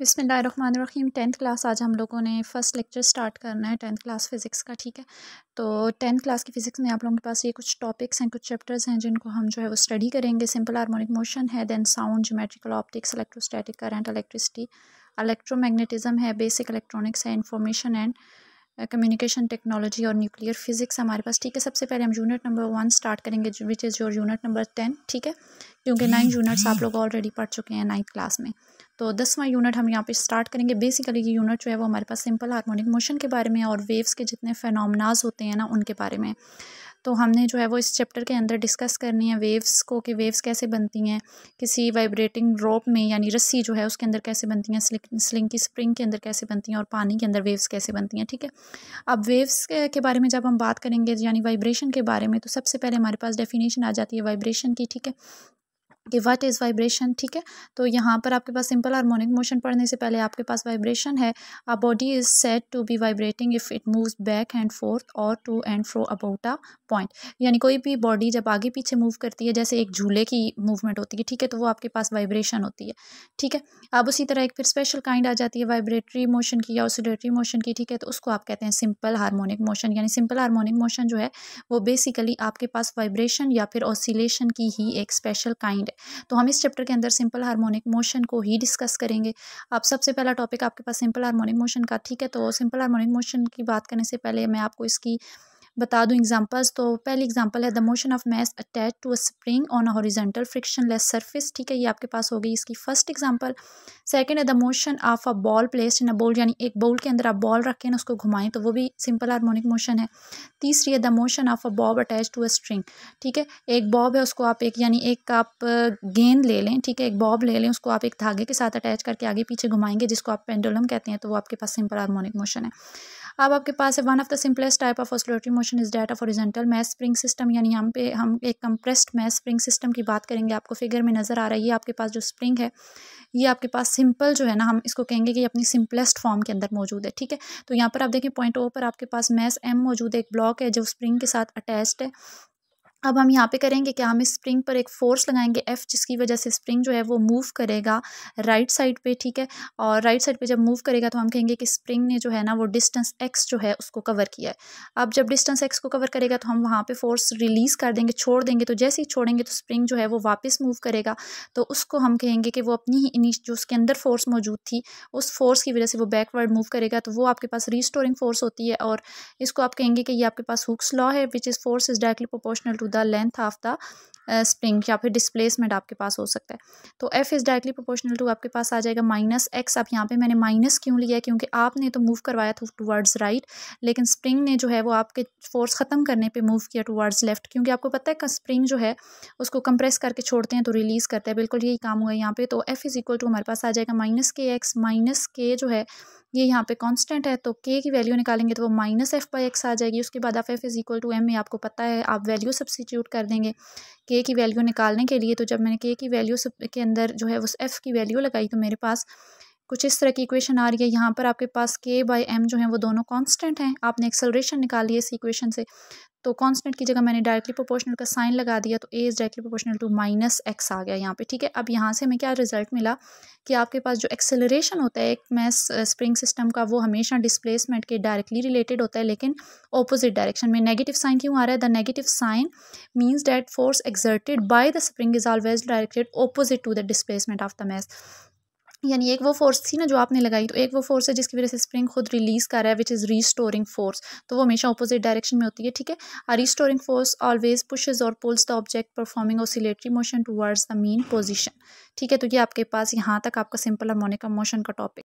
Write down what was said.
बिसमीम tenth class आज हम लोगों ने फ़र्स्ट लेक्चर स्टार्ट करना है टेंथ क्लास फ़िज़िक्स का ठीक है तो टेंथ क्लास की फ़िज़िक्स में आप लोगों के पास ये कुछ टॉपिक्स हैं कुछ चैप्टर्स हैं जिनको हम जो है वो स्टडी करेंगे सिंपल हारमोनिक मोशन है then sound geometrical optics electrostatic current electricity electromagnetism है बेसिक इलेक्ट्रॉनिक्स है इन्फॉर्मेशन एंड कम्युनिकेशन टेक्नोलॉजी और न्यूक्लियर फिजिक्स हमारे पास ठीक है सबसे पहले हम यूनिट नंबर वन स्टार्ट करेंगे which is your unit number ten ठीक है क्योंकि नाइन यूनिट्स आप लोग ऑलरेडी पढ़ चुके हैं नाइन्थ क्लास में तो दसवां यूनिट हम यहाँ पे स्टार्ट करेंगे बेसिकली ये यूनिट जो है वो हमारे पास सिंपल हार्मोनिक मोशन के बारे में और वेव्स के जितने फेनोमनाज होते हैं ना उनके बारे में तो हमने जो है वो इस चैप्टर के अंदर डिस्कस करनी है वेव्स को कि वेव्स कैसे बनती हैं किसी वाइब्रेटिंग रोप में यानी रस्सी जो है उसके अंदर कैसे बनती हैं स्लिंग की स्प्रिंग के अंदर कैसे बनती हैं और पानी के अंदर वेव्स कैसे बनती हैं ठीक है अब वेव्स के बारे में जब हम बात करेंगे यानी वाइब्रेशन के बारे में तो सबसे पहले हमारे पास डेफिनेशन आ जाती है वाइब्रेशन की ठीक है कि व्हाट इज़ वाइब्रेशन ठीक है तो यहाँ पर आपके पास सिंपल हारमोनिक मोशन पढ़ने से पहले आपके पास वाइब्रेशन है a body is set to be vibrating if it moves back and forth और to and fro about a point यानी कोई भी बॉडी जब आगे पीछे मूव करती है जैसे एक झूले की मूवमेंट होती है ठीक है तो वो आपके पास वाइब्रेशन होती है ठीक है अब उसी तरह एक फिर स्पेशल काइंड आ जाती है वाइब्रेटरी मोशन की या ऑसिलेटरी मोशन की ठीक है तो उसको आप कहते हैं सिंपल हारमोनिक मोशन यानी सिंपल हारमोनिक मोशन जो है वो बेसिकली आपके पास वाइब्रेशन या फिर ऑसिलेशन की ही एक स्पेशल काइंड है तो हम इस चैप्टर के अंदर सिंपल हार्मोनिक मोशन को ही डिस्कस करेंगे आप सबसे पहला टॉपिक आपके पास सिंपल हार्मोनिक मोशन का ठीक है तो सिंपल हार्मोनिक मोशन की बात करने से पहले मैं आपको इसकी बता दूँ एग्जाम्पल्स तो पहली एग्जाम्पल है the motion of mass attach to a spring on a horizontal less surface ठीक है ये आपके पास हो गई इसकी फर्स्ट एग्जाम्पल सेकेंड है the motion of a ball placed in a bowl यानी एक बोल के अंदर आप बॉल रखें उसको घुमाएं तो वो भी सिंपल हारमोनिक मोशन है तीसरी है the motion of a bob attach to a string ठीक है एक बॉब है उसको आप एक यानी एक आप गेंद ले लें ठीक है एक बॉब ले लें उसको आप एक धागे के साथ अटैच करके आगे पीछे घुमाएंगे जिसको आप पेंडोलम कहते हैं तो वो आपके पास सिंपल हारमोनिक मोशन है अब आपके पास है one of the simplest type of oscillatory motion is that of horizontal mass spring system यानी यहाँ पे हम एक कंप्रेस्ड मैस स्प्रिंग सिस्टम की बात करेंगे आपको फिगर में नज़र आ रहा है ये आपके पास जो स्प्रिंग है ये आपके पास सिंपल जो है ना हम इसको कहेंगे कि अपनी सिंपलेस्ट फॉर्म के अंदर मौजूद है ठीक है तो यहाँ पर आप देखें पॉइंट ओ पर आपके पास मैस एम मौजूद है एक ब्लॉक है जो स्प्रिंग के साथ अटैच्ड है अब हम यहाँ पे करेंगे कि हम इस स्प्रिंग पर एक फोर्स लगाएंगे एफ़ जिसकी वजह से स्प्रिंग जो है वो मूव करेगा राइट साइड पे ठीक है और राइट साइड पे जब मूव करेगा तो हम कहेंगे कि स्प्रिंग ने जो है ना वो डिस्टेंस एक्स जो है उसको कवर किया है अब जब डिस्टेंस एक्स को कवर करेगा तो हम वहाँ पर फोर्स रिलीज़ कर देंगे छोड़ देंगे तो जैसे ही छोड़ेंगे तो स्प्रिंग जो है वो वापस मूव करेगा तो उसको हम कहेंगे कि वो अपनी ही जो उसके अंदर फोर्स मौजूद थी उस फोर्स की वजह से वो बैकवर्ड मूव करेगा तो वो आपके पास रिस्टोरिंग फोर्स होती है और इसको आप कहेंगे कि ये आपके पास हुक्स लॉ है which is force is directly proportional to the the length of the spring या फिर डिस्प्लेसमेंट आपके पास हो सकता है तो F is directly proportional to आपके पास आ जाएगा माइनस एक्स आप यहाँ पे मैंने माइनस क्यों लिया है क्योंकि आपने तो मूव करवाया था टूवर्ड्स राइट लेकिन स्प्रिंग ने जो है वो आपके फोर्स ख़त्म करने पर मूव किया टूवर्ड्स लेफ्ट क्योंकि आपको पता है स्प्रिंग जो है उसको कंप्रेस करके छोड़ते हैं तो रिलीज़ करते हैं बिल्कुल यही काम हुआ यहाँ पर तो एफ़ इज़ इक्वल टू हमारे पास आ जाएगा माइनस के एक्स माइनस के जो है ये यहाँ पे कांस्टेंट है तो के की वैल्यू निकालेंगे तो वो माइनस एफ बाई एक्स आ जाएगी उसके बाद आप F is equal to M में आपको पता है आप वैल्यू सब्सिट्यूट कर देंगे के के की वैल्यू निकालने के लिए तो जब मैंने के की वैल्यू के अंदर जो है उस एफ़ की वैल्यू लगाई तो मेरे पास कुछ इस तरह की इक्वेशन आ रही है यहाँ पर आपके पास के बाई एम जो है वो दोनों कांस्टेंट हैं आपने एक्सेलरेशन निकाली है इस इक्वेशन से तो कांस्टेंट की जगह मैंने डायरेक्टली प्रोपोर्शनल का साइन लगा दिया तो A is directly proportional to minus X आ गया यहाँ पे ठीक है अब यहाँ से हमें क्या रिजल्ट मिला कि आपके पास जो एक्सेलरेशन होता है एक मैस स्प्रिंग सिस्टम का वो हमेशा डिस्प्लेसमेंट के डायरेक्टली रिलेटेड होता है लेकिन ऑपोजिट डायरेक्शन में नेगेटिव साइन क्यों आ रहा है the negative sign means that force exerted by the spring is always directed opposite to the displacement of the mass यानी एक वो फोर्स थी ना जो आपने लगाई तो एक वो फोर्स है जिसकी वजह से स्प्रिंग खुद रिलीज़ कर रहा है विच इज़ रीस्टोरिंग फोर्स तो वो हमेशा अपोजिट डायरेक्शन में होती है ठीक है रीस्टोरिंग फोर्स ऑलवेज पुशेज और pulls the object performing oscillatory motion towards the mean position ठीक है तो ये आपके पास यहाँ तक आपका सिंपल हार्मोनिक मोशन का टॉपिक